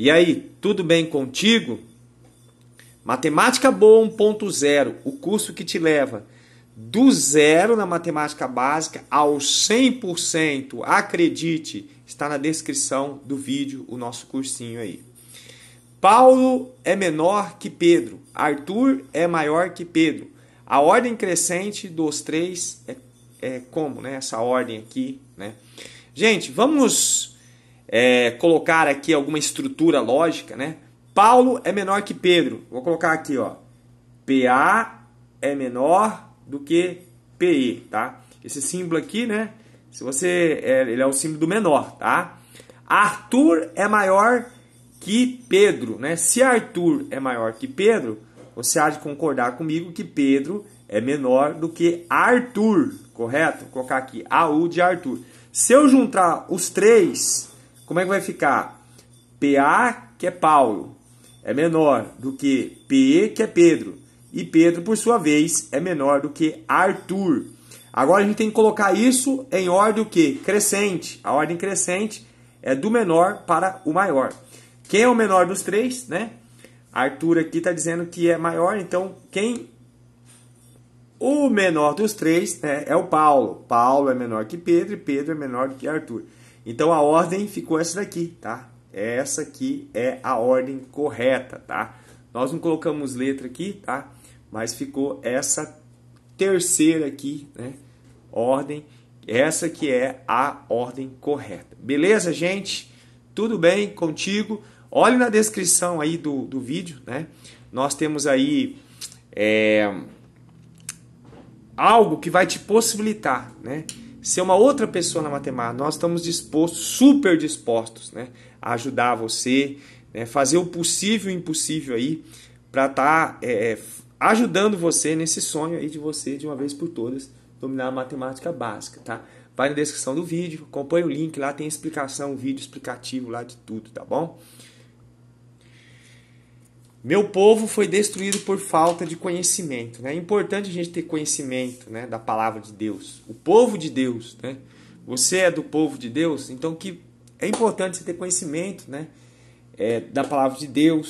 E aí, tudo bem contigo? Matemática Boa 1.0, o curso que te leva do zero na matemática básica ao 100%, acredite, está na descrição do vídeo o nosso cursinho aí. Paulo é menor que Pedro, Arthur é maior que Pedro. A ordem crescente dos três é, é como, né? Essa ordem aqui, né? Gente, vamos é, colocar aqui alguma estrutura lógica, né? Paulo é menor que Pedro. Vou colocar aqui, ó. PA é menor do que PE, tá? Esse símbolo aqui, né? Se você, é, ele é o símbolo do menor, tá? Arthur é maior que Pedro, né? Se Arthur é maior que Pedro, você há de concordar comigo que Pedro é menor do que Arthur, correto? Vou colocar aqui AU de Arthur. Se eu juntar os três, como é que vai ficar? PA, que é Paulo, é menor do que PE, que é Pedro. E Pedro, por sua vez, é menor do que Arthur. Agora a gente tem que colocar isso em ordem o quê? Crescente. A ordem crescente é do menor para o maior. Quem é o menor dos três, né? Arthur aqui está dizendo que é maior, então quem o menor dos três né, é o Paulo. Paulo é menor que Pedro e Pedro é menor do que Arthur. Então a ordem ficou essa daqui, tá? Essa aqui é a ordem correta, tá? Nós não colocamos letra aqui, tá? Mas ficou essa terceira aqui, né? Ordem, essa que é a ordem correta. Beleza, gente? Tudo bem contigo? Olhe na descrição aí do, do vídeo, né? Nós temos aí é, algo que vai te possibilitar, né? ser uma outra pessoa na matemática. Nós estamos dispostos, super dispostos, né, a ajudar você, né, fazer o possível e o impossível aí para estar tá, é, é, ajudando você nesse sonho aí de você, de uma vez por todas, dominar a matemática básica, tá? Vai na descrição do vídeo, acompanha o link lá, tem explicação, vídeo explicativo lá de tudo, tá bom? Meu povo foi destruído por falta de conhecimento. Né? É importante a gente ter conhecimento né, da palavra de Deus. O povo de Deus. Né? Você é do povo de Deus, então que é importante você ter conhecimento né, é, da palavra de Deus.